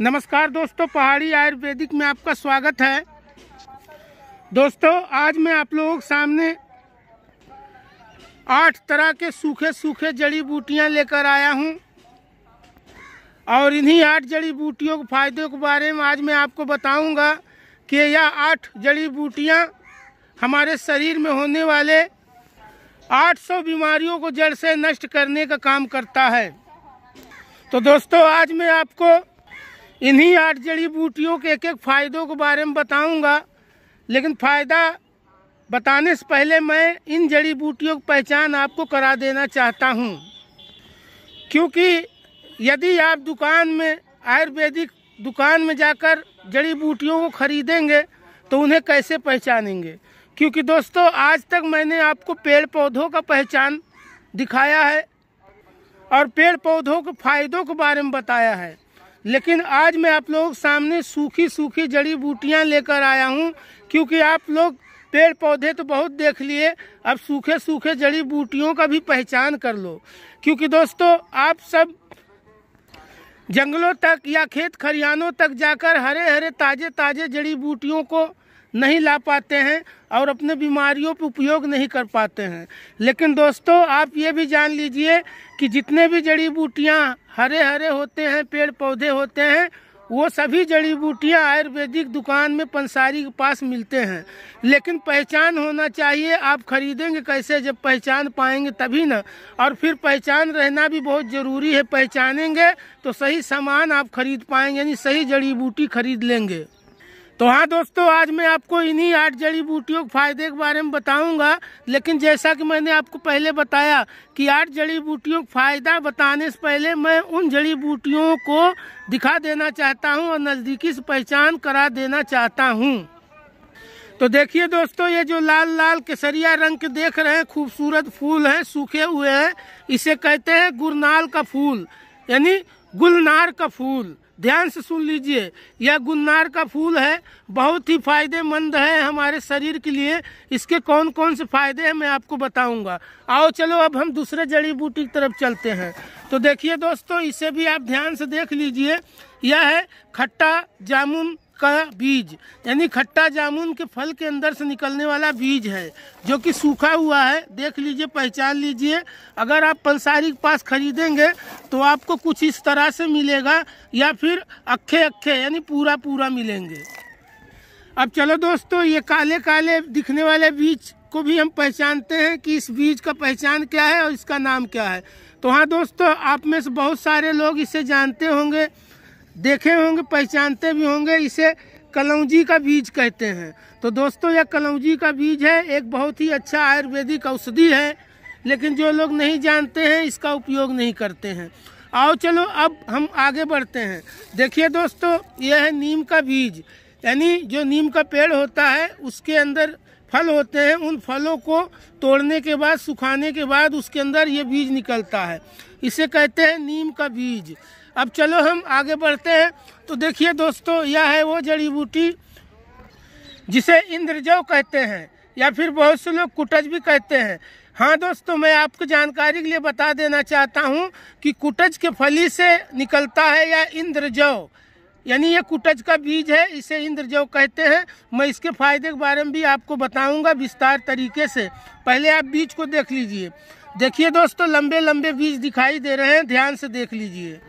नमस्कार दोस्तों पहाड़ी आयुर्वेदिक में आपका स्वागत है दोस्तों आज मैं आप लोगों के सामने आठ तरह के सूखे सूखे जड़ी बूटियां लेकर आया हूं और इन्हीं आठ जड़ी बूटियों के फायदे के बारे में आज मैं आपको बताऊंगा कि यह आठ जड़ी बूटियां हमारे शरीर में होने वाले 800 बीमारियों को जड़ से नष्ट करने का काम करता है तो दोस्तों आज मैं आपको इन्हीं आठ जड़ी बूटियों के एक एक फ़ायदों के बारे में बताऊंगा लेकिन फ़ायदा बताने से पहले मैं इन जड़ी बूटियों की पहचान आपको करा देना चाहता हूं क्योंकि यदि आप दुकान में आयुर्वेदिक दुकान में जाकर जड़ी बूटियों को खरीदेंगे तो उन्हें कैसे पहचानेंगे क्योंकि दोस्तों आज तक मैंने आपको पेड़ पौधों का पहचान दिखाया है और पेड़ पौधों के फायदों के बारे में बताया है लेकिन आज मैं आप लोग सामने सूखी सूखी जड़ी बूटियां लेकर आया हूं क्योंकि आप लोग पेड़ पौधे तो बहुत देख लिए अब सूखे सूखे जड़ी बूटियों का भी पहचान कर लो क्योंकि दोस्तों आप सब जंगलों तक या खेत खरियानों तक जाकर हरे हरे ताज़े ताज़े जड़ी बूटियों को नहीं ला पाते हैं और अपने बीमारियों पर उपयोग नहीं कर पाते हैं लेकिन दोस्तों आप ये भी जान लीजिए कि जितने भी जड़ी बूटियाँ हरे हरे होते हैं पेड़ पौधे होते हैं वो सभी जड़ी बूटियां आयुर्वेदिक दुकान में पंसारी के पास मिलते हैं लेकिन पहचान होना चाहिए आप खरीदेंगे कैसे जब पहचान पाएंगे तभी ना और फिर पहचान रहना भी बहुत ज़रूरी है पहचानेंगे तो सही सामान आप खरीद पाएंगे यानी सही जड़ी बूटी खरीद लेंगे तो हाँ दोस्तों आज मैं आपको इन्हीं आठ जड़ी बूटियों के फायदे के बारे में बताऊंगा लेकिन जैसा कि मैंने आपको पहले बताया कि आठ जड़ी बूटियों का फायदा बताने से पहले मैं उन जड़ी बूटियों को दिखा देना चाहता हूं और नज़दीकी से पहचान करा देना चाहता हूं तो देखिए दोस्तों ये जो लाल लाल केसरिया रंग के देख रहे हैं खूबसूरत फूल हैं सूखे हुए हैं इसे कहते हैं गुरनाल का फूल यानी गुलनार का फूल ध्यान से सुन लीजिए यह गुन्नार का फूल है बहुत ही फायदेमंद है हमारे शरीर के लिए इसके कौन कौन से फायदे हैं मैं आपको बताऊंगा आओ चलो अब हम दूसरे जड़ी बूटी की तरफ चलते हैं तो देखिए दोस्तों इसे भी आप ध्यान से देख लीजिए यह है खट्टा जामुन का बीज यानी खट्टा जामुन के फल के अंदर से निकलने वाला बीज है जो कि सूखा हुआ है देख लीजिए पहचान लीजिए अगर आप पलसारी के पास खरीदेंगे तो आपको कुछ इस तरह से मिलेगा या फिर अक्खे अक्खे यानी पूरा पूरा मिलेंगे अब चलो दोस्तों ये काले काले दिखने वाले बीज को भी हम पहचानते हैं कि इस बीज का पहचान क्या है और इसका नाम क्या है तो हाँ दोस्तों आप में से बहुत सारे लोग इसे जानते होंगे देखे होंगे पहचानते भी होंगे इसे कलौजी का बीज कहते हैं तो दोस्तों यह कलौजी का बीज है एक बहुत ही अच्छा आयुर्वेदिक औषधि है लेकिन जो लोग नहीं जानते हैं इसका उपयोग नहीं करते हैं आओ चलो अब हम आगे बढ़ते हैं देखिए दोस्तों यह है नीम का बीज यानी जो नीम का पेड़ होता है उसके अंदर फल होते हैं उन फलों को तोड़ने के बाद सुखाने के बाद उसके अंदर ये बीज निकलता है इसे कहते हैं नीम का बीज अब चलो हम आगे बढ़ते हैं तो देखिए दोस्तों यह है वो जड़ी बूटी जिसे इंद्रजव कहते हैं या फिर बहुत से लोग कुटज भी कहते हैं हाँ दोस्तों मैं आपको जानकारी के लिए बता देना चाहता हूँ कि कुटज के फली से निकलता है या इंद्रजव यानी ये कुटज का बीज है इसे इंद्रजव कहते हैं मैं इसके फायदे के बारे में भी आपको बताऊंगा विस्तार तरीके से पहले आप बीज को देख लीजिए देखिए दोस्तों लंबे लंबे बीज दिखाई दे रहे हैं ध्यान से देख लीजिए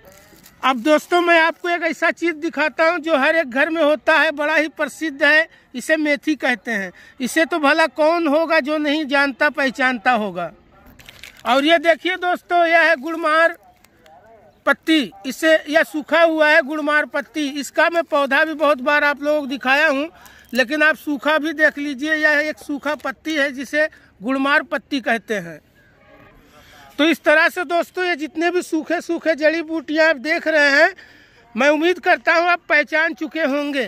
अब दोस्तों मैं आपको एक ऐसा चीज़ दिखाता हूँ जो हर एक घर में होता है बड़ा ही प्रसिद्ध है इसे मेथी कहते हैं इसे तो भला कौन होगा जो नहीं जानता पहचानता होगा और ये देखिए दोस्तों यह है गुड़मार पत्ती इसे यह सूखा हुआ है गुड़मार पत्ती इसका मैं पौधा भी बहुत बार आप लोगों को दिखाया हूँ लेकिन आप सूखा भी देख लीजिए यह एक सूखा पत्ती है जिसे गुड़मार पत्ती कहते हैं तो इस तरह से दोस्तों ये जितने भी सूखे सूखे जड़ी बूटियाँ आप देख रहे हैं मैं उम्मीद करता हूँ आप पहचान चुके होंगे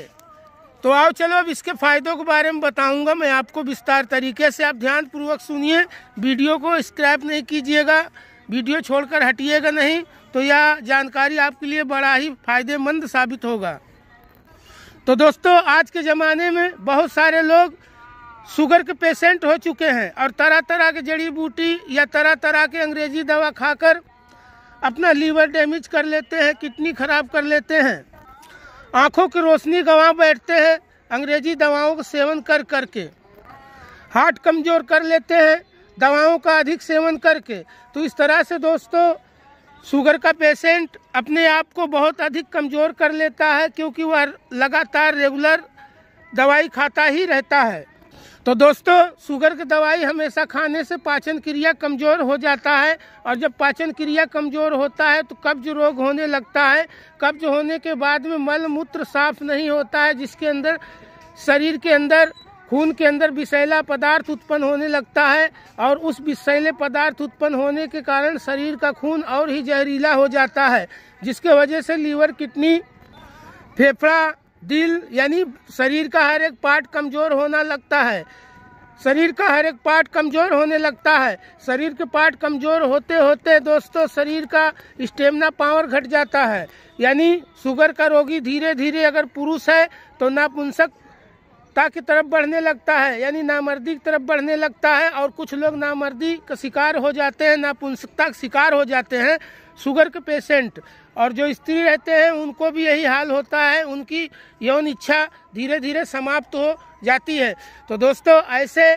तो आओ चलो अब इसके फ़ायदों के बारे में बताऊंगा मैं आपको विस्तार तरीके से आप ध्यानपूर्वक सुनिए वीडियो को स्क्रैप नहीं कीजिएगा वीडियो छोड़कर हटिएगा नहीं तो यह जानकारी आपके लिए बड़ा ही फायदेमंद साबित होगा तो दोस्तों आज के ज़माने में बहुत सारे लोग शुगर के पेशेंट हो चुके हैं और तरह तरह के जड़ी बूटी या तरह तरह के अंग्रेजी दवा खाकर अपना लीवर डैमेज कर लेते हैं किडनी खराब कर लेते हैं आँखों की रोशनी गवाह बैठते हैं अंग्रेजी दवाओं का सेवन कर करके हार्ट कमज़ोर कर लेते हैं दवाओं का अधिक सेवन करके तो इस तरह से दोस्तों शुगर का पेशेंट अपने आप को बहुत अधिक कमज़ोर कर लेता है क्योंकि वह लगातार रेगुलर दवाई खाता ही रहता है तो दोस्तों शुगर की दवाई हमेशा खाने से पाचन क्रिया कमज़ोर हो जाता है और जब पाचन क्रिया कमज़ोर होता है तो कब्ज रोग होने लगता है कब्ज होने के बाद में मल मूत्र साफ नहीं होता है जिसके अंदर शरीर के अंदर खून के अंदर विषैला पदार्थ उत्पन्न होने लगता है और उस विषैले पदार्थ उत्पन्न होने के कारण शरीर का खून और ही जहरीला हो जाता है जिसके वजह से लीवर किडनी फेफड़ा दिल यानी शरीर का हर एक पार्ट कमजोर होना लगता है शरीर का हर एक पार्ट कमजोर होने लगता है शरीर के पार्ट कमजोर होते होते दोस्तों शरीर का स्टेमिना पावर घट जाता है यानी शुगर का रोगी धीरे धीरे अगर पुरुष है तो नापुंसकता की तरफ बढ़ने लगता है यानी नामर्दी की तरफ बढ़ने लगता है और कुछ लोग नामर्दी का शिकार हो जाते हैं नापुंसकता का शिकार हो जाते हैं शुगर के पेशेंट और जो स्त्री रहते हैं उनको भी यही हाल होता है उनकी यौन इच्छा धीरे धीरे समाप्त हो जाती है तो दोस्तों ऐसे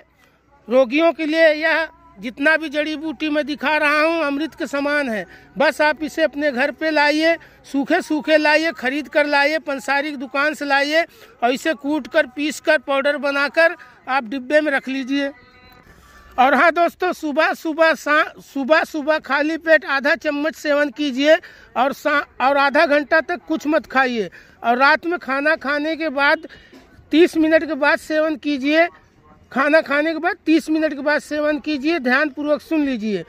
रोगियों के लिए यह जितना भी जड़ी बूटी मैं दिखा रहा हूँ अमृत के समान है बस आप इसे अपने घर पे लाइए सूखे सूखे लाइए खरीद कर लाइए पंसारी की दुकान से लाइए और इसे कूट कर पीस कर पाउडर बनाकर आप डिब्बे में रख लीजिए और हाँ दोस्तों सुबह सुबह सुबह सुबह खाली पेट आधा चम्मच सेवन कीजिए और और आधा घंटा तक कुछ मत खाइए और रात में खाना खाने के बाद तीस मिनट के बाद सेवन कीजिए खाना खाने के बाद तीस मिनट के बाद सेवन कीजिए ध्यानपूर्वक सुन लीजिए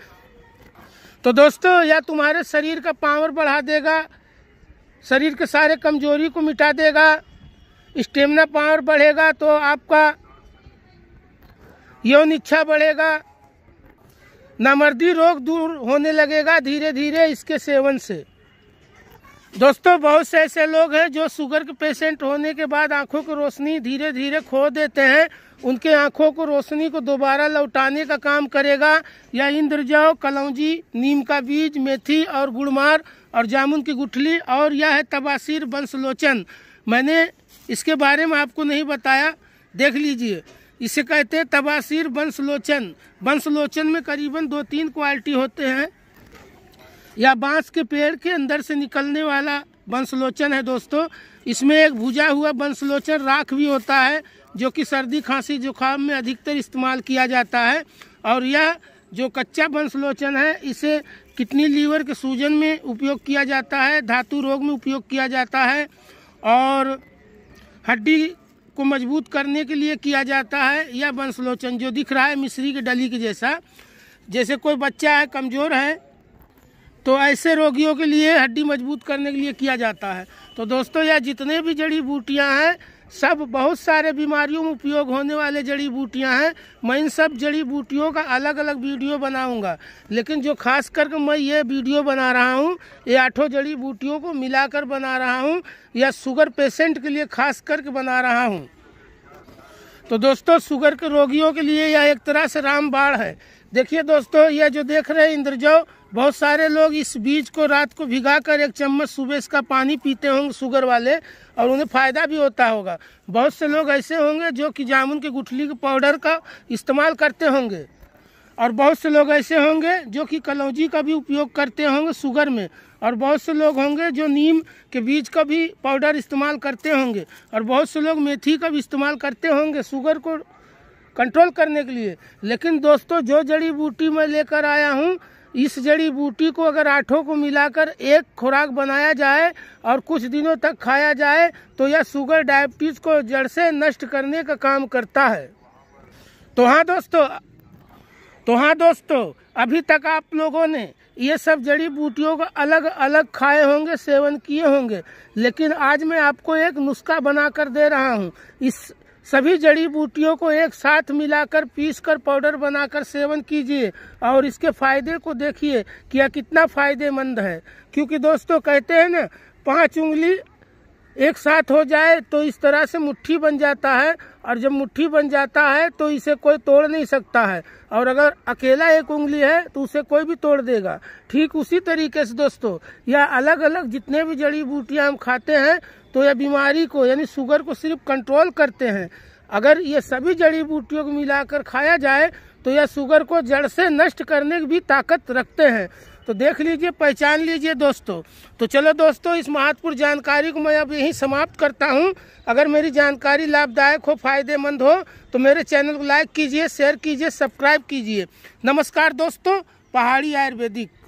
तो दोस्तों यह तुम्हारे शरीर का पावर बढ़ा देगा शरीर के सारे कमजोरी को मिटा देगा स्टेमिना पावर बढ़ेगा तो आपका यौन इच्छा बढ़ेगा नामर्दी रोग दूर होने लगेगा धीरे धीरे इसके सेवन से दोस्तों बहुत से ऐसे लोग हैं जो शुगर के पेशेंट होने के बाद आंखों की रोशनी धीरे धीरे खो देते हैं उनके आंखों को रोशनी को दोबारा लौटाने का काम करेगा या इंद्रजौ कलौजी नीम का बीज मेथी और गुड़मार और जामुन की गुठली और यह है तबासिर वंशलोचन मैंने इसके बारे में आपको नहीं बताया देख लीजिए इसे कहते हैं तबासिर बंसलोचन बंसलोचन में करीबन दो तीन क्वालिटी होते हैं या बांस के पेड़ के अंदर से निकलने वाला बंसलोचन है दोस्तों इसमें एक भुजा हुआ बंसलोचन राख भी होता है जो कि सर्दी खांसी जुकाम में अधिकतर इस्तेमाल किया जाता है और यह जो कच्चा बंसलोचन है इसे किडनी लीवर के सूजन में उपयोग किया जाता है धातु रोग में उपयोग किया जाता है और हड्डी को मजबूत करने के लिए किया जाता है यह वंशलोचन जो दिख रहा है मिश्री के डली के जैसा जैसे कोई बच्चा है कमज़ोर है तो ऐसे रोगियों के लिए हड्डी मजबूत करने के लिए किया जाता है तो दोस्तों यह जितने भी जड़ी बूटियां हैं सब बहुत सारे बीमारियों में उपयोग होने वाले जड़ी बूटियां हैं मैं इन सब जड़ी बूटियों का अलग अलग वीडियो बनाऊंगा लेकिन जो खास करके मैं ये वीडियो बना रहा हूँ ये आठों जड़ी बूटियों को मिलाकर बना रहा हूँ या शुगर पेशेंट के लिए खास करके बना रहा हूँ तो दोस्तों शुगर के रोगियों के लिए यह एक तरह से रामबाड़ है देखिए दोस्तों ये जो देख रहे हैं इंद्रजो बहुत सारे लोग इस बीज को रात को भिगा कर एक चम्मच सुबह इसका पानी पीते होंगे शुगर वाले और उन्हें फ़ायदा भी होता होगा बहुत से लोग ऐसे होंगे जो कि जामुन के गुठली के पाउडर का इस्तेमाल करते होंगे और बहुत से लोग ऐसे होंगे जो कि कलौजी का भी उपयोग करते होंगे शुगर में और बहुत से लोग होंगे जो नीम के बीज का भी पाउडर इस्तेमाल करते होंगे और बहुत से लोग मेथी का भी इस्तेमाल करते होंगे शुगर को कंट्रोल करने के लिए लेकिन दोस्तों जो जड़ी बूटी मैं लेकर आया हूँ इस जड़ी बूटी को अगर आठों को मिलाकर एक खुराक बनाया जाए और कुछ दिनों तक खाया जाए तो यह शुगर डायबिटीज को जड़ से नष्ट करने का काम करता है तो हाँ दोस्तों तो हाँ दोस्तों अभी तक आप लोगों ने ये सब जड़ी बूटियों का अलग अलग खाए होंगे सेवन किए होंगे लेकिन आज मैं आपको एक नुस्खा बना कर दे रहा हूँ इस सभी जड़ी बूटियों को एक साथ मिलाकर पीसकर पाउडर बनाकर सेवन कीजिए और इसके फायदे को देखिए कि यह कितना फायदेमंद है क्योंकि दोस्तों कहते हैं ना पांच उंगली एक साथ हो जाए तो इस तरह से मुट्ठी बन जाता है और जब मुट्ठी बन जाता है तो इसे कोई तोड़ नहीं सकता है और अगर अकेला एक उंगली है तो उसे कोई भी तोड़ देगा ठीक उसी तरीके से दोस्तों यह अलग अलग जितने भी जड़ी बूटियां हम खाते हैं तो यह बीमारी को यानी शुगर को सिर्फ कंट्रोल करते हैं अगर ये सभी जड़ी बूटियों को मिलाकर खाया जाए तो यह शुगर को जड़ से नष्ट करने की भी ताकत रखते हैं तो देख लीजिए पहचान लीजिए दोस्तों तो चलो दोस्तों इस महत्वपूर्ण जानकारी को मैं अब यहीं समाप्त करता हूँ अगर मेरी जानकारी लाभदायक हो फायदेमंद हो तो मेरे चैनल को लाइक कीजिए शेयर कीजिए सब्सक्राइब कीजिए नमस्कार दोस्तों पहाड़ी आयुर्वेदिक